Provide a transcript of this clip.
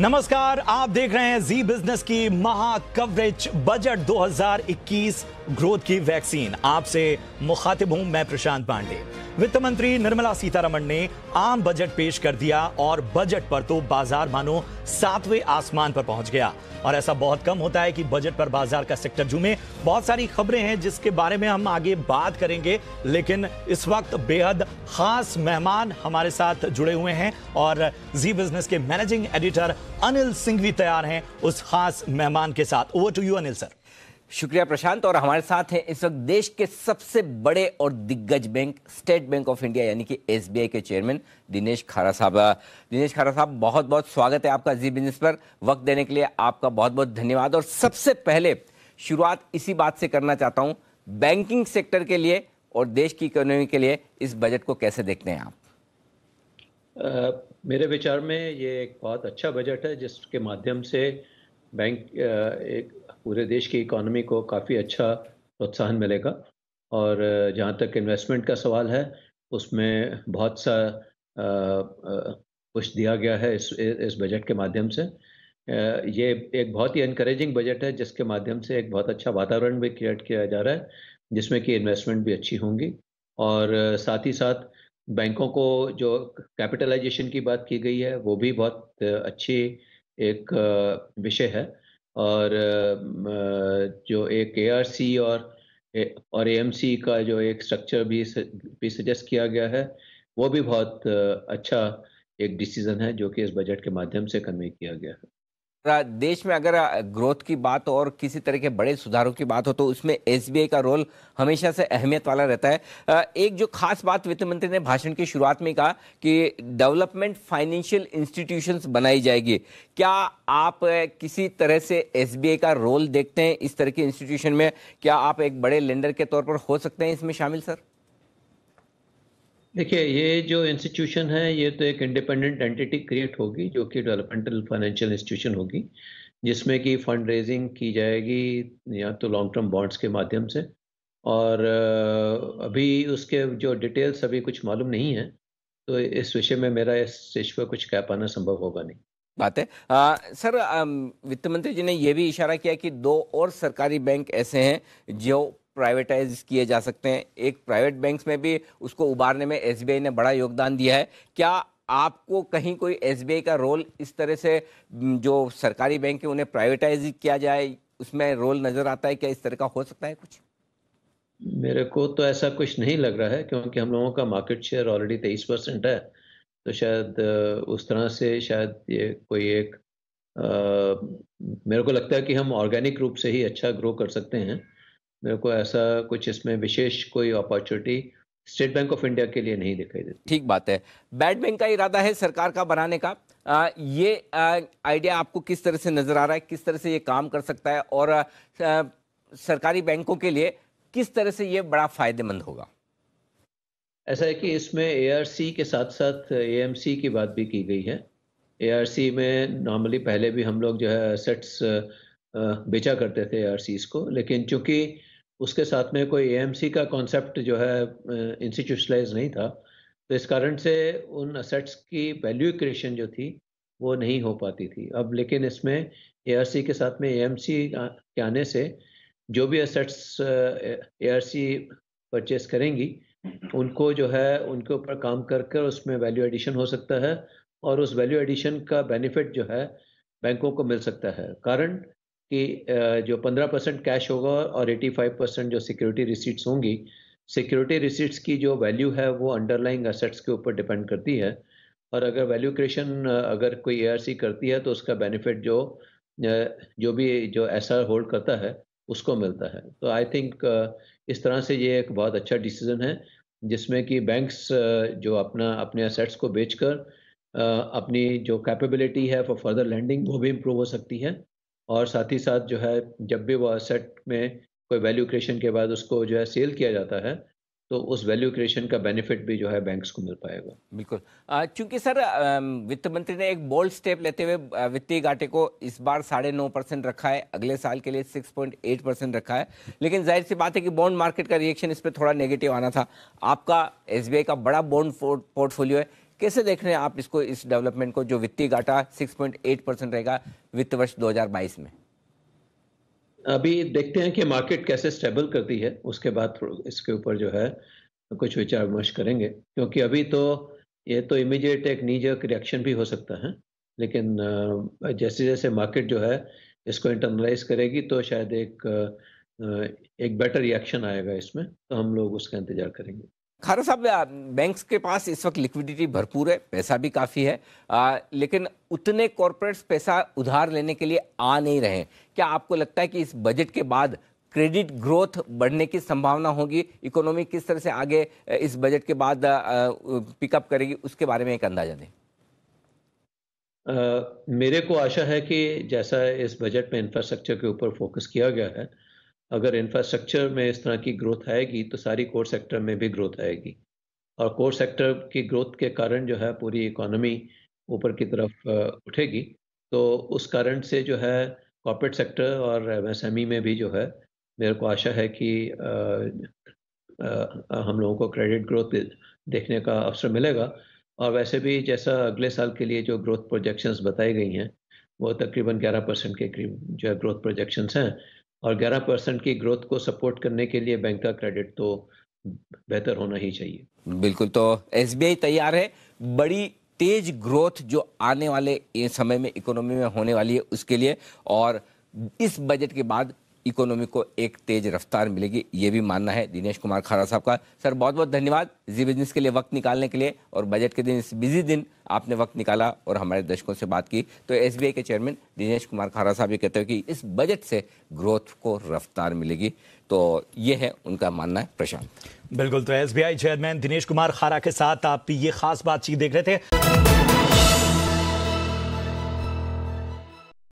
नमस्कार आप देख रहे हैं जी बिजनेस की महा कवरेज बजट 2021 ग्रोथ की वैक्सीन आपसे मुखातिब हूं मैं प्रशांत पांडे वित्त मंत्री निर्मला सीतारमण ने आम बजट पेश कर दिया और बजट पर तो बाजार मानो सातवें आसमान पर पहुंच गया और ऐसा बहुत कम होता है कि बजट पर बाजार का सेक्टर झूमे बहुत सारी खबरें हैं जिसके बारे में हम आगे बात करेंगे लेकिन इस वक्त बेहद खास मेहमान हमारे साथ जुड़े हुए हैं और जी बिजनेस के मैनेजिंग एडिटर अनिल सिंह भी तैयार हैं उस खास मेहमान के साथ over to you Anil sir शुक्रिया प्रशांत और हमारे साथ हैं इस वक्त देश के सबसे बड़े और दिग्गज bank State Bank of India यानी कि एसबीआई के चेयरमैन दिनेश खारा साहब दिनेश खारा साहब बहुत बहुत स्वागत है आपका जी बिजनेस पर वक्त देने के लिए आपका बहुत बहुत धन्यवाद और सबसे पहले शुरुआत इसी बात से करना चाहता हूँ बैंकिंग सेक्टर के लिए और देश की इकोनॉमी के लिए इस बजट को कैसे देखते हैं आप मेरे विचार में ये एक बहुत अच्छा बजट है जिसके माध्यम से बैंक एक पूरे देश की इकोनॉमी को काफ़ी अच्छा प्रोत्साहन मिलेगा और जहाँ तक इन्वेस्टमेंट का सवाल है उसमें बहुत सा कुछ दिया गया है इस इस बजट के माध्यम से ये एक बहुत ही इनक्रेजिंग बजट है जिसके माध्यम से एक बहुत अच्छा वातावरण भी क्रिएट किया जा रहा है जिसमें कि इन्वेस्टमेंट भी अच्छी होंगी और साथ ही साथ बैंकों को जो कैपिटलाइजेशन की बात की गई है वो भी बहुत अच्छी एक विषय है और जो एक सी और और सी का जो एक स्ट्रक्चर भी भी सजेस्ट किया गया है वो भी बहुत अच्छा एक डिसीजन है जो कि इस बजट के माध्यम से कन्वे किया गया है देश में अगर ग्रोथ की बात हो और किसी तरह के बड़े सुधारों की बात हो तो उसमें एस का रोल हमेशा से अहमियत वाला रहता है एक जो खास बात वित्त मंत्री ने भाषण की शुरुआत में कहा कि डेवलपमेंट फाइनेंशियल इंस्टीट्यूशंस बनाई जाएगी क्या आप किसी तरह से एस का रोल देखते हैं इस तरह के इंस्टीट्यूशन में क्या आप एक बड़े लेंडर के तौर पर हो सकते हैं इसमें शामिल सर देखिए ये जो इंस्टीट्यूशन है ये तो एक इंडिपेंडेंट एंटिटी क्रिएट होगी जो कि डेवलपमेंटल फाइनेंशियल इंस्टीट्यूशन होगी जिसमें कि फंड रेजिंग की जाएगी या तो लॉन्ग टर्म बॉन्ड्स के माध्यम से और अभी उसके जो डिटेल्स अभी कुछ मालूम नहीं है तो इस विषय में मेरा इस स्टेज पर कुछ कह पाना संभव होगा नहीं बात है आ, सर वित्त मंत्री जी ने यह भी इशारा किया कि दो और सरकारी बैंक ऐसे हैं जो प्राइवेटाइज किए जा सकते हैं एक प्राइवेट बैंक्स में भी उसको उबारने में एस ने बड़ा योगदान दिया है क्या आपको कहीं कोई एस का रोल इस तरह से जो सरकारी बैंक है उन्हें प्राइवेटाइज किया जाए उसमें रोल नज़र आता है क्या इस तरह का हो सकता है कुछ मेरे को तो ऐसा कुछ नहीं लग रहा है क्योंकि हम लोगों का मार्केट शेयर ऑलरेडी तेईस परसेंट है तो शायद उस तरह से शायद ये कोई एक आ, मेरे को लगता है कि हम ऑर्गेनिक रूप से ही अच्छा ग्रो कर सकते हैं मेरे को ऐसा कुछ इसमें विशेष कोई opportunity State Bank of India के लिए नहीं दिखाई देती ठीक बात है बैड बैंक का इरादा है सरकार का बनाने का आ, ये आइडिया आपको किस तरह से नजर आ रहा है किस तरह से ये काम कर सकता है और आ, सरकारी बैंकों के लिए किस तरह से ये बड़ा फायदेमंद होगा ऐसा है कि इसमें ए के साथ साथ ए की बात भी की गई है ए में नॉर्मली पहले भी हम लोग जो है सेट्स बेचा करते थे ए को लेकिन चूंकि उसके साथ में कोई एएमसी का कॉन्सेप्ट जो है इंस्टीट्यूशनलाइज नहीं था तो इस कारण से उन असेट्स की वैल्यू क्रिएशन जो थी वो नहीं हो पाती थी अब लेकिन इसमें ए के साथ में ए के आने से जो भी असेट्स ए आर परचेस करेंगी उनको जो है उनके ऊपर काम कर कर उसमें वैल्यू एडिशन हो सकता है और उस वैल्यू एडिशन का बेनिफिट जो है बैंकों को मिल सकता है कारण कि जो 15 परसेंट कैश होगा और 85 परसेंट जो सिक्योरिटी रिसीट्स होंगी सिक्योरिटी रिसीट्स की जो वैल्यू है वो अंडरलाइंग असेट्स के ऊपर डिपेंड करती है और अगर वैल्यू क्रिएशन अगर कोई ए करती है तो उसका बेनिफिट जो जो भी जो ऐसा होल्ड करता है उसको मिलता है तो आई थिंक इस तरह से ये एक बहुत अच्छा डिसीजन है जिसमें कि बैंक्स जो अपना अपने असेट्स को बेचकर अपनी जो कैपेबिलिटी है फॉर फर्दर लैंडिंग वो भी इम्प्रूव हो सकती है और साथ ही साथ जो है जब भी वो असेट में कोई वैल्यू क्रिएशन के बाद उसको जो है सेल किया जाता है तो उस वैल्यू क्रिएशन का बेनिफिट भी जो है बैंक्स को मिल पाएगा बिल्कुल क्योंकि सर वित्त मंत्री ने एक बोल्ड स्टेप लेते हुए वित्तीय घाटे को इस बार साढ़े नौ परसेंट रखा है अगले साल के लिए सिक्स पॉइंट एट परसेंट रखा है लेकिन जाहिर सी बात है कि बॉन्ड मार्केट का रिएक्शन इस पर थोड़ा नेगेटिव आना था आपका एस का बड़ा बॉन्ड पोर्टफोलियो है कैसे देख रहे हैं आप इसको इस डेवलपमेंट को जो वित्तीय घाटा 6.8 परसेंट रहेगा वित्त वर्ष 2022 में अभी देखते हैं कि मार्केट कैसे स्टेबल करती है उसके बाद इसके ऊपर जो है कुछ विचार विमर्श करेंगे क्योंकि अभी तो ये तो इमीडिएट एक नीजक रिएक्शन भी हो सकता है लेकिन जैसे जैसे मार्केट जो है इसको इंटरनलाइज करेगी तो शायद एक एक बेटर रिएक्शन आएगा इसमें तो हम लोग उसका इंतजार करेंगे खारा साहब बैंक्स के पास इस वक्त लिक्विडिटी भरपूर है पैसा भी काफ़ी है आ, लेकिन उतने कॉरपोरेट्स पैसा उधार लेने के लिए आ नहीं रहे क्या आपको लगता है कि इस बजट के बाद क्रेडिट ग्रोथ बढ़ने की संभावना होगी इकोनॉमी किस तरह से आगे इस बजट के बाद पिकअप करेगी उसके बारे में एक अंदाजा दें मेरे को आशा है कि जैसा इस बजट में इंफ्रास्ट्रक्चर के ऊपर फोकस किया गया है अगर इंफ्रास्ट्रक्चर में इस तरह की ग्रोथ आएगी तो सारी कोर सेक्टर में भी ग्रोथ आएगी और कोर सेक्टर की ग्रोथ के कारण जो है पूरी इकोनॉमी ऊपर की तरफ उठेगी तो उस कारण से जो है कॉर्पोरेट सेक्टर और एम e में भी जो है मेरे को आशा है कि आ, आ, हम लोगों को क्रेडिट ग्रोथ देखने का अवसर मिलेगा और वैसे भी जैसा अगले साल के लिए जो ग्रोथ प्रोजेक्शंस बताई गई हैं वो तकरीबन 11 परसेंट के करीब जो है ग्रोथ प्रोजेक्शंस हैं और 11 परसेंट की ग्रोथ को सपोर्ट करने के लिए बैंक का क्रेडिट तो बेहतर होना ही चाहिए बिल्कुल तो एस तैयार है बड़ी तेज ग्रोथ जो आने वाले समय में इकोनॉमी में होने वाली है उसके लिए और इस बजट के बाद इकोनॉमी को एक तेज रफ्तार मिलेगी ये भी मानना है दिनेश कुमार खारा साहब का सर बहुत बहुत धन्यवाद जी बिजनेस के लिए वक्त निकालने के लिए और बजट के दिन इस बिजी दिन आपने वक्त निकाला और हमारे दर्शकों से बात की तो एस के चेयरमैन दिनेश कुमार खारा साहब ये कहते हैं कि इस बजट से ग्रोथ को रफ्तार मिलेगी तो ये है उनका मानना है प्रशांत बिल्कुल तो एस चेयरमैन दिनेश कुमार खारा के साथ आप ये खास बातचीत देख रहे थे